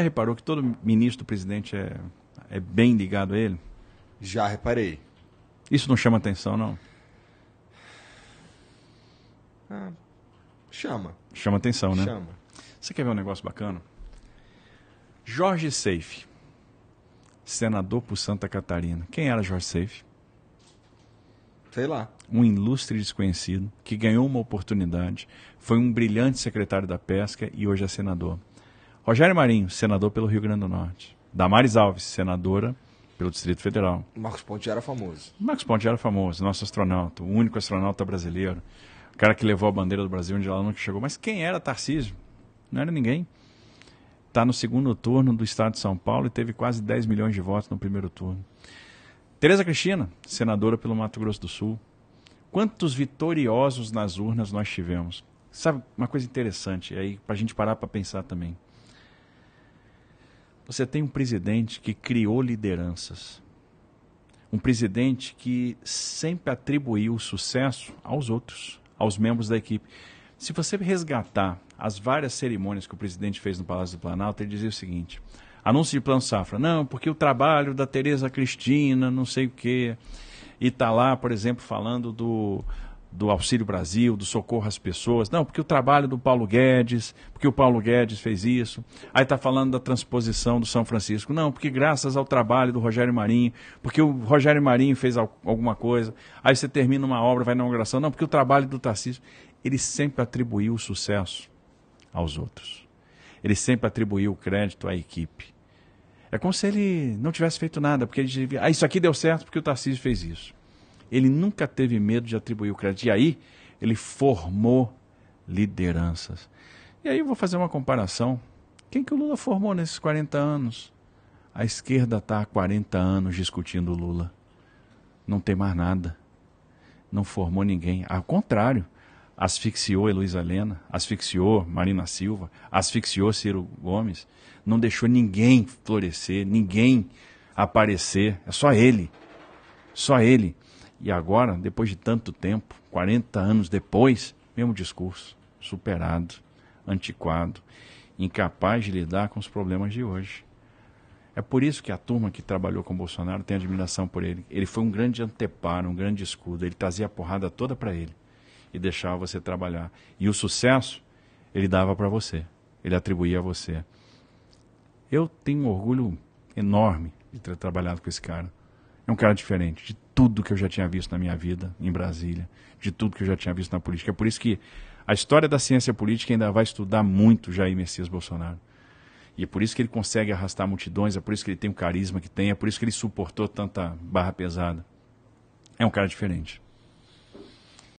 Já reparou que todo ministro, presidente é, é bem ligado a ele? Já reparei. Isso não chama atenção, não? Ah, chama. Chama atenção, né? Chama. Você quer ver um negócio bacana? Jorge Seife, senador por Santa Catarina. Quem era Jorge Seife? Sei lá. Um ilustre desconhecido que ganhou uma oportunidade, foi um brilhante secretário da pesca e hoje é senador. Rogério Marinho, senador pelo Rio Grande do Norte. Damares Alves, senadora pelo Distrito Federal. Marcos Ponte era famoso. Marcos Ponte era famoso, nosso astronauta, o único astronauta brasileiro. O cara que levou a bandeira do Brasil onde ela nunca chegou. Mas quem era Tarcísio? Não era ninguém. Está no segundo turno do Estado de São Paulo e teve quase 10 milhões de votos no primeiro turno. Tereza Cristina, senadora pelo Mato Grosso do Sul. Quantos vitoriosos nas urnas nós tivemos? Sabe uma coisa interessante aí para a gente parar para pensar também? Você tem um presidente que criou lideranças. Um presidente que sempre atribuiu o sucesso aos outros, aos membros da equipe. Se você resgatar as várias cerimônias que o presidente fez no Palácio do Planalto, ele dizia o seguinte: anúncio de plano safra. Não, porque o trabalho da Tereza Cristina, não sei o quê. E está lá, por exemplo, falando do, do Auxílio Brasil, do socorro às pessoas. Não, porque o trabalho do Paulo Guedes, porque o Paulo Guedes fez isso. Aí está falando da transposição do São Francisco. Não, porque graças ao trabalho do Rogério Marinho, porque o Rogério Marinho fez alguma coisa. Aí você termina uma obra, vai na inauguração. Não, porque o trabalho do Tarcísio. Ele sempre atribuiu o sucesso aos outros. Ele sempre atribuiu o crédito à equipe. É como se ele não tivesse feito nada, porque ele dizia, ah, isso aqui deu certo porque o Tarcísio fez isso. Ele nunca teve medo de atribuir o crédito. E aí, ele formou lideranças. E aí eu vou fazer uma comparação. Quem que o Lula formou nesses 40 anos? A esquerda está há 40 anos discutindo o Lula. Não tem mais nada. Não formou ninguém. Ao contrário, asfixiou Heloísa Helena, asfixiou Marina Silva, asfixiou Ciro Gomes. Não deixou ninguém florescer, ninguém aparecer. É só ele. Só ele. E agora, depois de tanto tempo, 40 anos depois, mesmo discurso, superado, antiquado, incapaz de lidar com os problemas de hoje. É por isso que a turma que trabalhou com Bolsonaro tem admiração por ele. Ele foi um grande anteparo, um grande escudo. Ele trazia a porrada toda para ele e deixava você trabalhar. E o sucesso ele dava para você, ele atribuía a você. Eu tenho um orgulho enorme de ter trabalhado com esse cara. É um cara diferente de tudo que eu já tinha visto na minha vida em Brasília, de tudo que eu já tinha visto na política. É por isso que a história da ciência política ainda vai estudar muito Jair Messias Bolsonaro. E é por isso que ele consegue arrastar multidões, é por isso que ele tem o carisma que tem, é por isso que ele suportou tanta barra pesada. É um cara diferente.